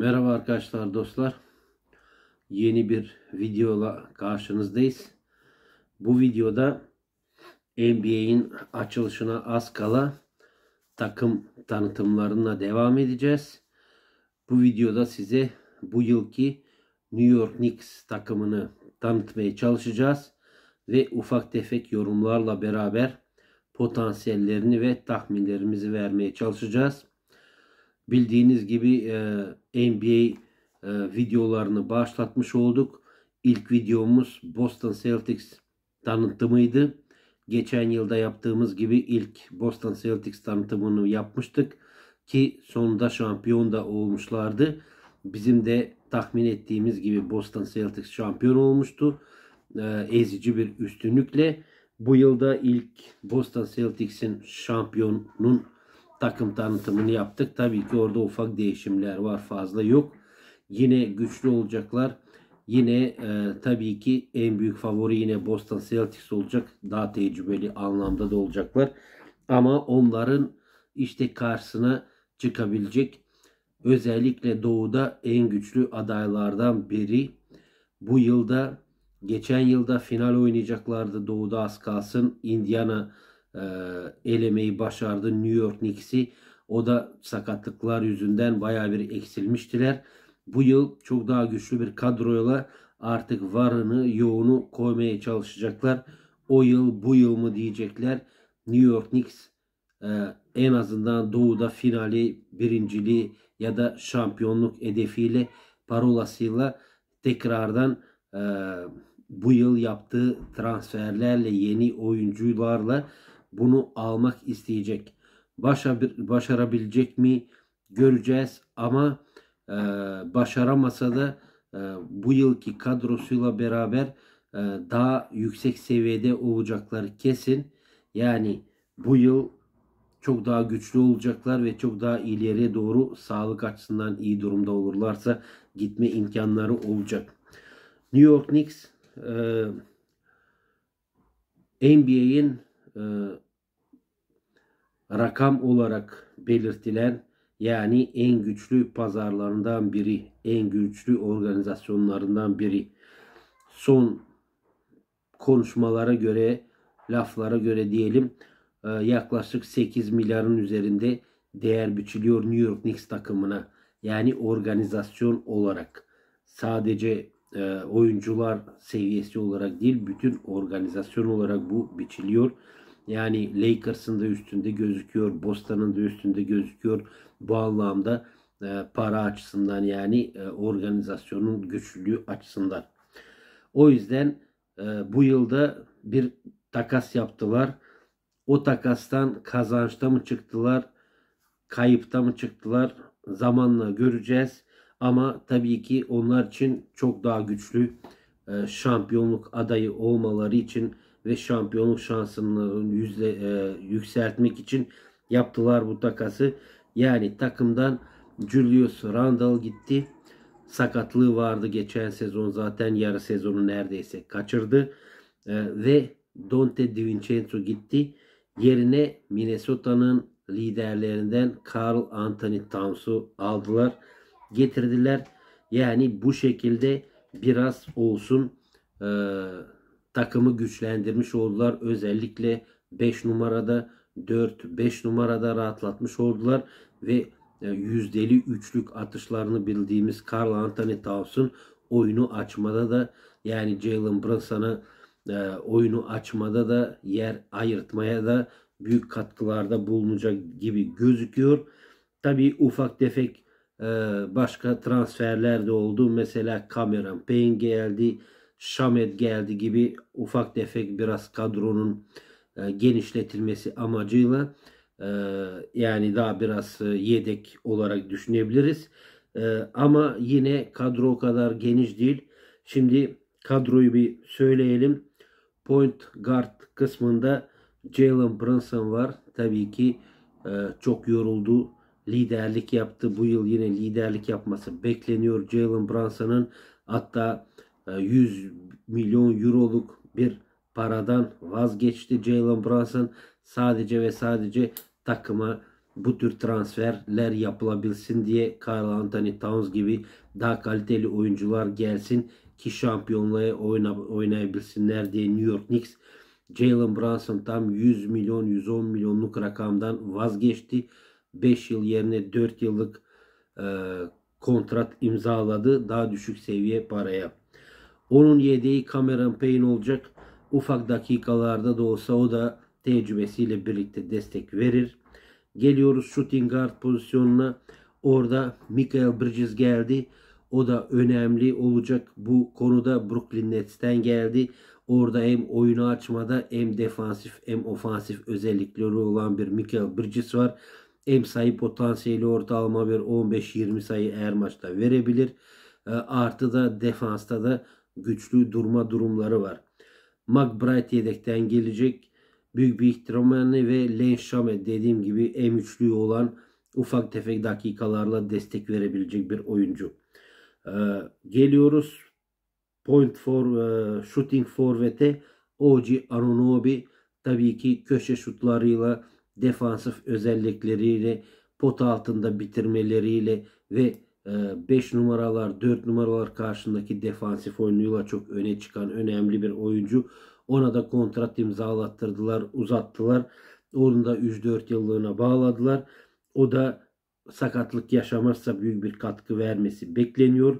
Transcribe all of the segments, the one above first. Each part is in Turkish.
Merhaba arkadaşlar dostlar. Yeni bir videola karşınızdayız. Bu videoda NBA'in açılışına az kala takım tanıtımlarına devam edeceğiz. Bu videoda size bu yılki New York Knicks takımını tanıtmaya çalışacağız ve ufak tefek yorumlarla beraber potansiyellerini ve tahminlerimizi vermeye çalışacağız. Bildiğiniz gibi e, NBA e, videolarını başlatmış olduk. İlk videomuz Boston Celtics tanıtımıydı. Geçen yılda yaptığımız gibi ilk Boston Celtics tanıtımını yapmıştık ki sonunda şampiyon da olmuşlardı. Bizim de tahmin ettiğimiz gibi Boston Celtics şampiyon olmuştu. E, ezici bir üstünlükle. Bu yılda ilk Boston Celtics'in şampiyonun takım tanıtımını yaptık. Tabii ki orada ufak değişimler var fazla yok. Yine güçlü olacaklar. Yine e, tabii ki en büyük favori yine Boston Celtics olacak. Daha tecrübeli anlamda da olacaklar. Ama onların işte karşısına çıkabilecek özellikle doğuda en güçlü adaylardan biri. Bu yılda geçen yılda final oynayacaklardı doğuda az kalsın. Indiana e, ee, elemeyi başardı New York Knicks'i. O da sakatlıklar yüzünden baya bir eksilmiştiler. Bu yıl çok daha güçlü bir kadroyla artık varını yoğunu koymaya çalışacaklar. O yıl bu yıl mı diyecekler. New York Knicks e, en azından doğuda finali, birinciliği ya da şampiyonluk hedefiyle parolasıyla tekrardan e, bu yıl yaptığı transferlerle yeni oyuncularla bunu almak isteyecek. Başa, başarabilecek mi göreceğiz ama e, başaramasa da e, bu yılki kadrosuyla beraber e, daha yüksek seviyede olacakları kesin. Yani bu yıl çok daha güçlü olacaklar ve çok daha ileriye doğru sağlık açısından iyi durumda olurlarsa gitme imkanları olacak. New York Knicks e, NBA'in e, rakam olarak belirtilen yani en güçlü pazarlarından biri, en güçlü organizasyonlarından biri. Son konuşmalara göre, laflara göre diyelim e, yaklaşık 8 milyarın üzerinde değer biçiliyor New York Knicks takımına. Yani organizasyon olarak sadece e, oyuncular seviyesi olarak değil bütün organizasyon olarak bu biçiliyor. Yani Lakers'ın da üstünde gözüküyor. Boston'ın da üstünde gözüküyor. Bu anlamda e, para açısından yani e, organizasyonun güçlülüğü açısından. O yüzden e, bu yılda bir takas yaptılar. O takastan kazançta mı çıktılar, kayıpta mı çıktılar zamanla göreceğiz. Ama tabii ki onlar için çok daha güçlü e, şampiyonluk adayı olmaları için ve şampiyonluk şansını yüzde, e, yükseltmek için yaptılar bu takası. Yani takımdan Julius Randall gitti. Sakatlığı vardı geçen sezon zaten yarı sezonu neredeyse kaçırdı. E, ve Dante DiVincenzo gitti. Yerine Minnesota'nın liderlerinden Carl Anthony Towns'u aldılar. Getirdiler. Yani bu şekilde biraz olsun eee takımı güçlendirmiş oldular. Özellikle 5 numarada 4-5 numarada rahatlatmış oldular ve e, yüzdeli üçlük atışlarını bildiğimiz Carl Anthony Towns'un oyunu açmada da yani Jalen Brunson'a e, oyunu açmada da yer ayırtmaya da büyük katkılarda bulunacak gibi gözüküyor. Tabi ufak tefek e, başka transferler de oldu. Mesela Cameron Payne geldi şamet geldi gibi ufak tefek biraz kadronun e, genişletilmesi amacıyla e, yani daha biraz e, yedek olarak düşünebiliriz. ama yine kadro o kadar geniş değil. Şimdi kadroyu bir söyleyelim. Point guard kısmında Jalen Brunson var. Tabii ki çok yoruldu. Liderlik yaptı. Bu yıl yine liderlik yapması bekleniyor Jalen Brunson'ın. Hatta 100 ee, milyon euroluk bir paradan vazgeçti Jalen Brunson. Sadece ve sadece takıma bu tür transferler yapılabilsin diye Carl Anthony Towns gibi daha kaliteli oyuncular gelsin ki şampiyonluğa oynayabilsinler diye New York Knicks Jalen Brunson tam 100 milyon 110 milyonluk rakamdan vazgeçti. 5 yıl yerine 4 yıllık e, kontrat imzaladı. Daha düşük seviye paraya. Onun yediği Cameron Payne olacak. Ufak dakikalarda da olsa o da tecrübesiyle birlikte destek verir. Geliyoruz shooting guard pozisyonuna. Orada Michael Bridges geldi. O da önemli olacak. Bu konuda Brooklyn Nets'ten geldi. Orada hem oyunu açmada hem defansif hem ofansif özellikleri olan bir Michael Bridges var. Hem sayı potansiyeli ortalama bir 15-20 sayı her maçta verebilir. Ee, artı da defansta da güçlü durma durumları var. McBride yedekten gelecek. Büyük bir ihtimalle ve Lenşame dediğim gibi en güçlü olan ufak tefek dakikalarla destek verebilecek bir oyuncu. Ee, geliyoruz point for e, shooting forvete Oji Anunobi tabii ki köşe şutlarıyla defansif özellikleriyle pot altında bitirmeleriyle ve 5 ee, numaralar 4 numaralar karşındaki defansif oyunuyla çok öne çıkan önemli bir oyuncu. Ona da kontrat imzalattırdılar uzattılar. Onu da 3-4 yıllığına bağladılar. O da sakatlık yaşamazsa büyük bir katkı vermesi bekleniyor.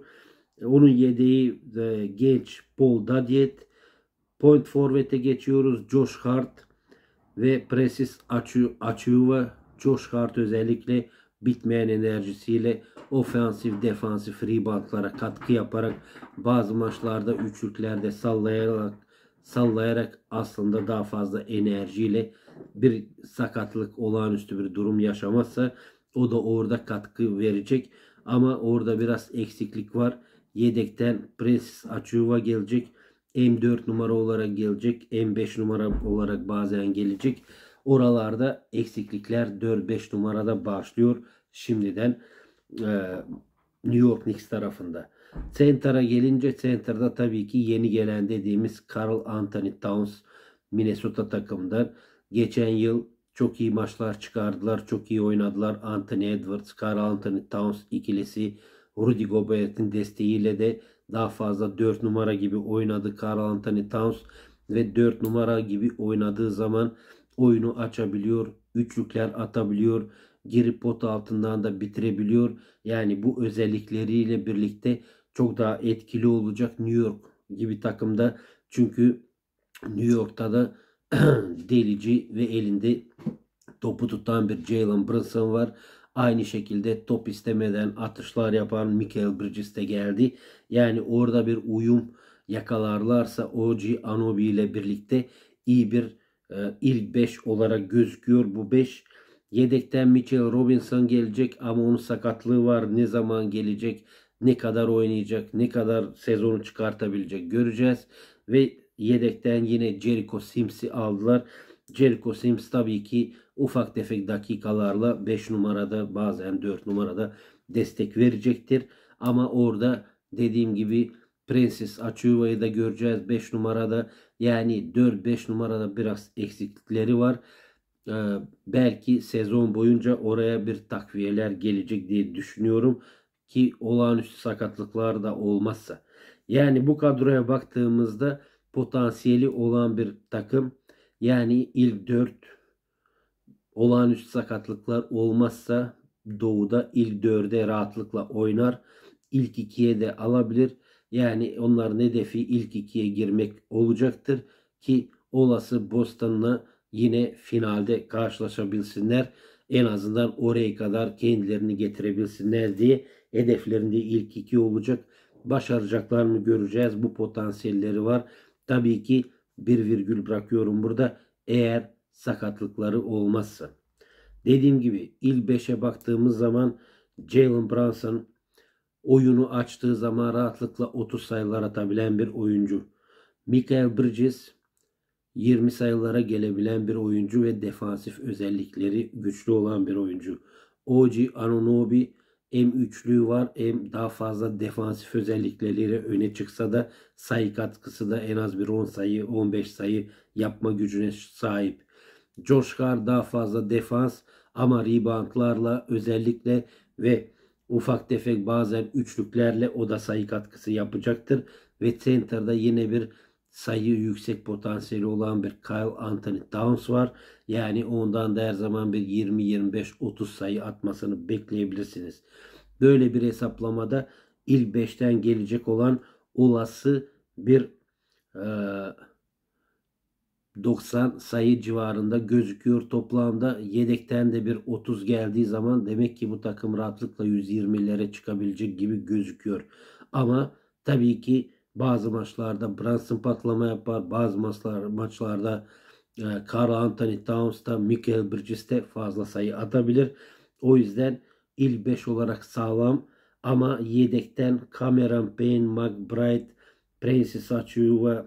Onun yedeği e, genç Paul Dadiet. Point forvete geçiyoruz. Josh Hart ve Presis Achu Achuva. Josh Hart özellikle bitmeyen enerjisiyle ofensif, defansif reboundlara katkı yaparak bazı maçlarda üçlüklerde sallayarak sallayarak aslında daha fazla enerjiyle bir sakatlık olağanüstü bir durum yaşamazsa o da orada katkı verecek. Ama orada biraz eksiklik var. Yedekten Pres Açuva gelecek. M4 numara olarak gelecek. M5 numara olarak bazen gelecek. Oralarda eksiklikler 4-5 numarada başlıyor şimdiden. E, New York Knicks tarafında. Center'a gelince Center'da tabii ki yeni gelen dediğimiz Carl Anthony Towns Minnesota takımından. Geçen yıl çok iyi maçlar çıkardılar. Çok iyi oynadılar. Anthony Edwards, Carl Anthony Towns ikilisi Rudy Gobert'in desteğiyle de daha fazla 4 numara gibi oynadı Carl Anthony Towns ve 4 numara gibi oynadığı zaman oyunu açabiliyor, üçlükler atabiliyor girip pot altından da bitirebiliyor. Yani bu özellikleriyle birlikte çok daha etkili olacak New York gibi takımda. Çünkü New York'ta da delici ve elinde topu tutan bir Jalen Brunson var. Aynı şekilde top istemeden atışlar yapan Michael Bridges de geldi. Yani orada bir uyum yakalarlarsa OG Anobi ile birlikte iyi bir e, ilk 5 olarak gözüküyor. Bu 5 Yedekten Mitchell Robinson gelecek ama onun sakatlığı var. Ne zaman gelecek, ne kadar oynayacak, ne kadar sezonu çıkartabilecek göreceğiz. Ve yedekten yine Jericho Sims'i aldılar. Jericho Sims tabii ki ufak tefek dakikalarla 5 numarada bazen 4 numarada destek verecektir. Ama orada dediğim gibi Prenses Açuva'yı da göreceğiz 5 numarada. Yani 4-5 numarada biraz eksiklikleri var. Ee, belki sezon boyunca oraya bir takviyeler gelecek diye düşünüyorum ki olağanüstü sakatlıklar da olmazsa. Yani bu kadroya baktığımızda potansiyeli olan bir takım yani ilk 4 olağanüstü sakatlıklar olmazsa doğuda ilk 4'e rahatlıkla oynar. İlk 2'ye de alabilir. Yani onların hedefi ilk 2'ye girmek olacaktır ki olası Boston'la yine finalde karşılaşabilsinler. En azından oraya kadar kendilerini getirebilsinler diye hedeflerinde ilk iki olacak. Başaracaklar mı göreceğiz. Bu potansiyelleri var. Tabii ki bir virgül bırakıyorum burada. Eğer sakatlıkları olmazsa. Dediğim gibi il 5'e baktığımız zaman Jalen Brunson oyunu açtığı zaman rahatlıkla 30 sayılar atabilen bir oyuncu. Michael Bridges 20 sayılara gelebilen bir oyuncu ve defansif özellikleri güçlü olan bir oyuncu. Oji Anunobi hem üçlüğü var hem daha fazla defansif özellikleriyle öne çıksa da sayı katkısı da en az bir 10 sayı 15 sayı yapma gücüne sahip. Josh Hart daha fazla defans ama reboundlarla özellikle ve ufak tefek bazen üçlüklerle o da sayı katkısı yapacaktır. Ve center'da yine bir sayı yüksek potansiyeli olan bir Kyle Anthony Towns var. Yani ondan da her zaman bir 20-25-30 sayı atmasını bekleyebilirsiniz. Böyle bir hesaplamada ilk 5'ten gelecek olan olası bir e, 90 sayı civarında gözüküyor. Toplamda yedekten de bir 30 geldiği zaman demek ki bu takım rahatlıkla 120'lere çıkabilecek gibi gözüküyor. Ama tabii ki bazı maçlarda branson patlama yapar. Bazı maçlar, maçlarda e, Carl Anthony Towns'ta Michael Bridges'te fazla sayı atabilir. O yüzden ilk 5 olarak sağlam ama yedekten Cameron Payne, McBride, Prentice Achiu ve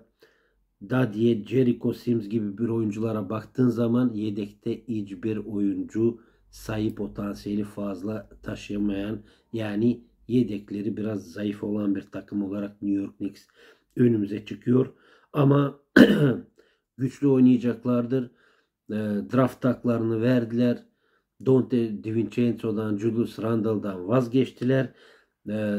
Dadye, Jericho Sims gibi bir oyunculara baktığın zaman yedekte hiçbir oyuncu sayı potansiyeli fazla taşımayan yani yedekleri biraz zayıf olan bir takım olarak New York Knicks önümüze çıkıyor. Ama güçlü oynayacaklardır. Ee, draft taklarını verdiler. Dante DiVincenzo'dan, Julius Randall'dan vazgeçtiler. Ee,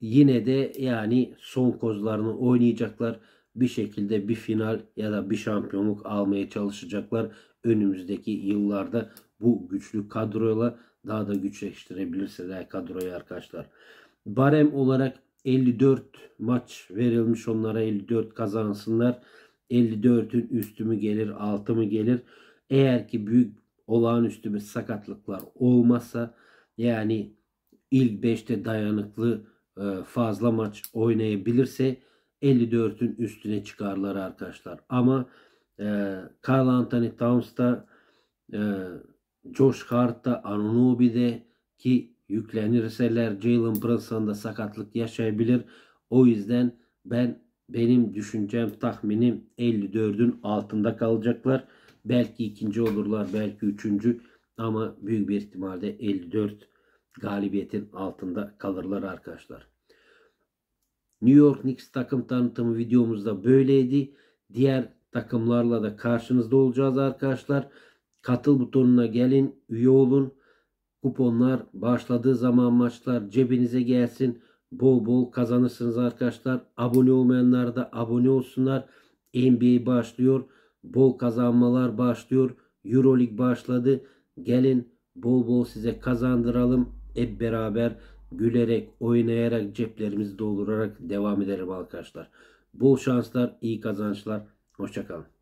yine de yani son kozlarını oynayacaklar. Bir şekilde bir final ya da bir şampiyonluk almaya çalışacaklar. Önümüzdeki yıllarda bu güçlü kadroyla daha da güçleştirebilirseler kadroyu arkadaşlar. Barem olarak 54 maç verilmiş onlara 54 kazansınlar. 54'ün üstü mü gelir altı mı gelir. Eğer ki büyük olağanüstü bir sakatlıklar olmasa yani ilk 5'te dayanıklı e, fazla maç oynayabilirse 54'ün üstüne çıkarlar arkadaşlar. Ama e, Carl Anthony Towns da e, Coşkart'ta, Anunobi'de ki yüklenirseler Jalen Brunson'da sakatlık yaşayabilir. O yüzden ben benim düşüncem tahminim 54'ün altında kalacaklar. Belki ikinci olurlar, belki üçüncü ama büyük bir ihtimalle 54 galibiyetin altında kalırlar arkadaşlar. New York Knicks takım tanıtımı videomuzda böyleydi. Diğer takımlarla da karşınızda olacağız arkadaşlar. Katıl butonuna gelin, üye olun. Kuponlar başladığı zaman maçlar cebinize gelsin. Bol bol kazanırsınız arkadaşlar. Abone olmayanlar da abone olsunlar. NBA başlıyor. Bol kazanmalar başlıyor. Euroleague başladı. Gelin bol bol size kazandıralım. Hep beraber gülerek, oynayarak, ceplerimizi doldurarak devam edelim arkadaşlar. Bol şanslar, iyi kazançlar. Hoşçakalın.